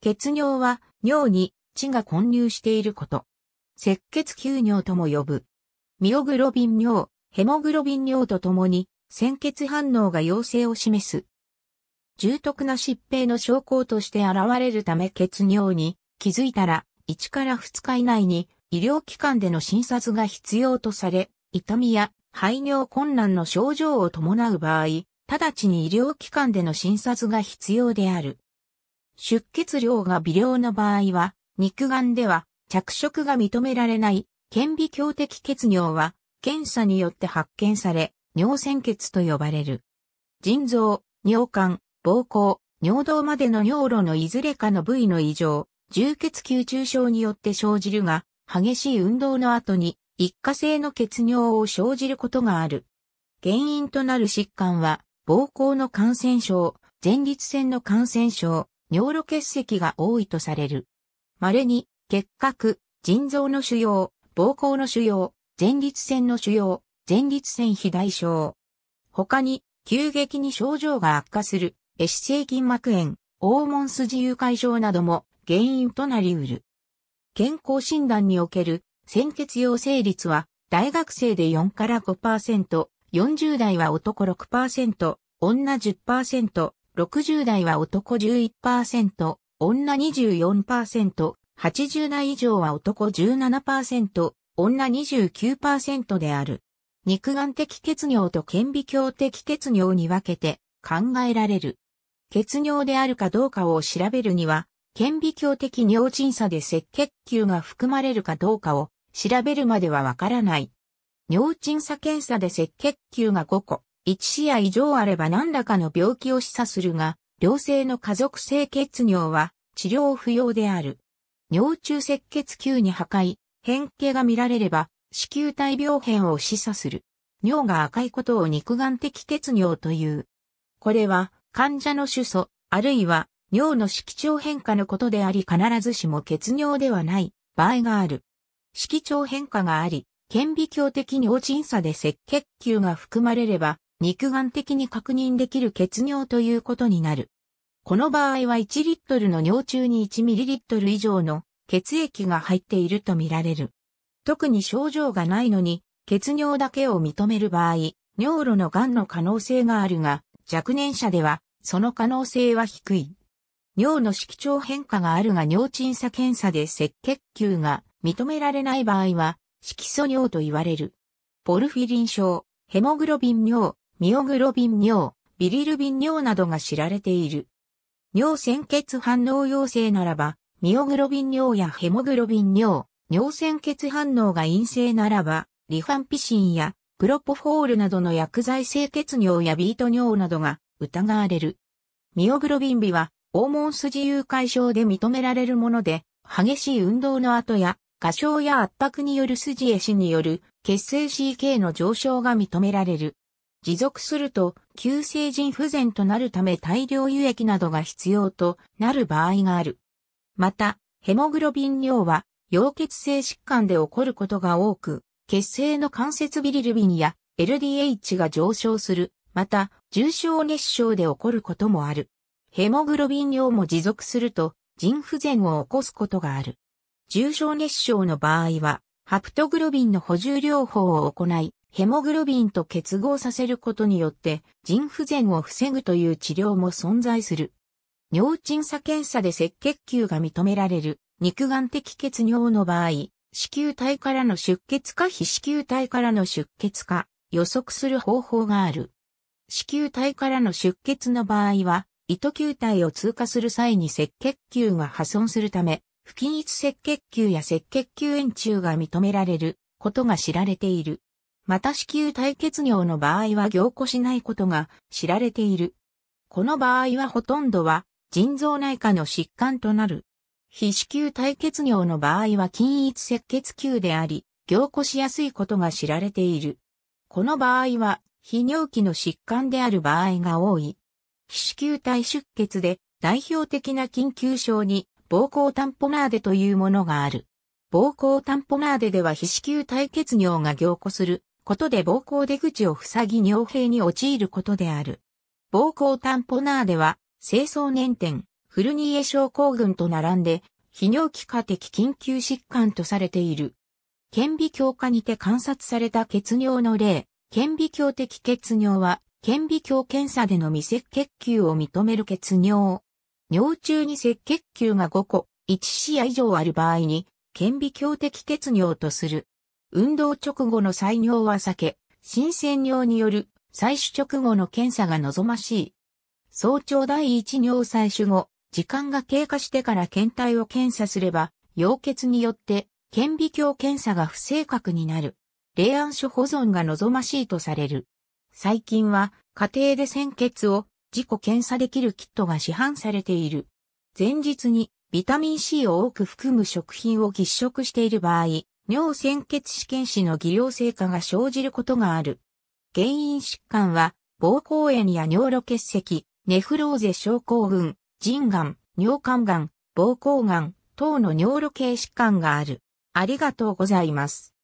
血尿は尿に血が混入していること。赤血球尿とも呼ぶ。ミオグロビン尿、ヘモグロビン尿とともに、鮮血反応が陽性を示す。重篤な疾病の症候として現れるため血尿に気づいたら1から2日以内に医療機関での診察が必要とされ、痛みや排尿困難の症状を伴う場合、直ちに医療機関での診察が必要である。出血量が微量の場合は、肉眼では着色が認められない顕微鏡的血尿は検査によって発見され、尿鮮血と呼ばれる。腎臓、尿管、膀胱、尿道までの尿路のいずれかの部位の異常、重血球中症によって生じるが、激しい運動の後に一過性の血尿を生じることがある。原因となる疾患は、膀胱の感染症、前立腺の感染症、尿路結石が多いとされる。稀に、結核、腎臓の腫瘍、膀胱の腫瘍、前立腺の腫瘍、前立腺肥大症。他に、急激に症状が悪化する、シセ性筋膜炎、黄門筋誘拐症なども原因となり得る。健康診断における鮮血陽性率は大学生で4から5%、40代は男6%、女10%、60代は男11%、女24%、80代以上は男17%、女29%である。肉眼的血尿と顕微鏡的血尿に分けて考えられる。血尿であるかどうかを調べるには、顕微鏡的尿沈差で赤血球が含まれるかどうかを調べるまではわからない。尿沈差検査で赤血球が5個、1試合以上あれば何らかの病気を示唆するが、良性の家族性血尿は治療不要である。尿中赤血球に破壊、変形が見られれば、子宮体病変を示唆する。尿が赤いことを肉眼的血尿という。これは患者の主訴、あるいは尿の色調変化のことであり必ずしも血尿ではない場合がある。色調変化があり、顕微鏡的尿鎮差で赤血球が含まれれば、肉眼的に確認できる血尿ということになる。この場合は1リットルの尿中に1ミリリットル以上の血液が入っているとみられる。特に症状がないのに血尿だけを認める場合、尿路の癌の可能性があるが、若年者ではその可能性は低い。尿の色調変化があるが尿鎮査検査で赤血球が認められない場合は色素尿と言われる。ポルフィリン症、ヘモグロビン尿、ミオグロビン尿、ビリルビン尿などが知られている。尿鮮血反応陽性ならば、ミオグロビン尿やヘモグロビン尿、尿鮮血反応が陰性ならば、リファンピシンやプロポフォールなどの薬剤性血尿やビート尿などが疑われる。ミオグロビン美は、黄門筋誘拐症で認められるもので、激しい運動の後や、過小や圧迫による筋へ死による血清 CK の上昇が認められる。持続すると、急性腎不全となるため大量輸液などが必要となる場合がある。また、ヘモグロビン量は、溶血性疾患で起こることが多く、血清の関節ビリルビンや LDH が上昇する、また、重症熱症で起こることもある。ヘモグロビン量も持続すると、腎不全を起こすことがある。重症熱症の場合は、ハプトグロビンの補充療法を行い、ヘモグロビンと結合させることによって腎不全を防ぐという治療も存在する。尿鎮査検査で赤血球が認められる肉眼的血尿の場合、子宮体からの出血か非子宮体からの出血か予測する方法がある。子宮体からの出血の場合は、糸球体を通過する際に赤血球が破損するため、不均一赤血球や赤血球円柱が認められることが知られている。また子宮体血尿の場合は凝固しないことが知られている。この場合はほとんどは腎臓内科の疾患となる。非子宮体血尿の場合は均一赤血球であり、凝固しやすいことが知られている。この場合は、非尿器の疾患である場合が多い。非子宮体出血で代表的な緊急症に、膀胱タンポナーデというものがある。膀胱タンポナーデでは非子宮体血尿が凝固することで暴行出口を塞ぎ尿閉に陥ることである。暴行タンポナーでは、清掃年点、フルニエ症候群と並んで、泌尿器科的緊急疾患とされている。顕微鏡下にて観察された血尿の例、顕微鏡的血尿は、顕微鏡検査での未赤血球を認める血尿。尿中に赤血球が5個、1試合以上ある場合に、顕微鏡的血尿とする。運動直後の採尿は避け、新鮮尿による採取直後の検査が望ましい。早朝第一尿採取後、時間が経過してから検体を検査すれば、溶血によって顕微鏡検査が不正確になる。冷暗所保存が望ましいとされる。最近は家庭で鮮血を自己検査できるキットが市販されている。前日にビタミン C を多く含む食品を喫食している場合、尿鮮血試験士の偽陽性化が生じることがある。原因疾患は、膀胱炎や尿路結石、ネフローゼ症候群、腎癌、尿管癌、膀胱癌等の尿路系疾患がある。ありがとうございます。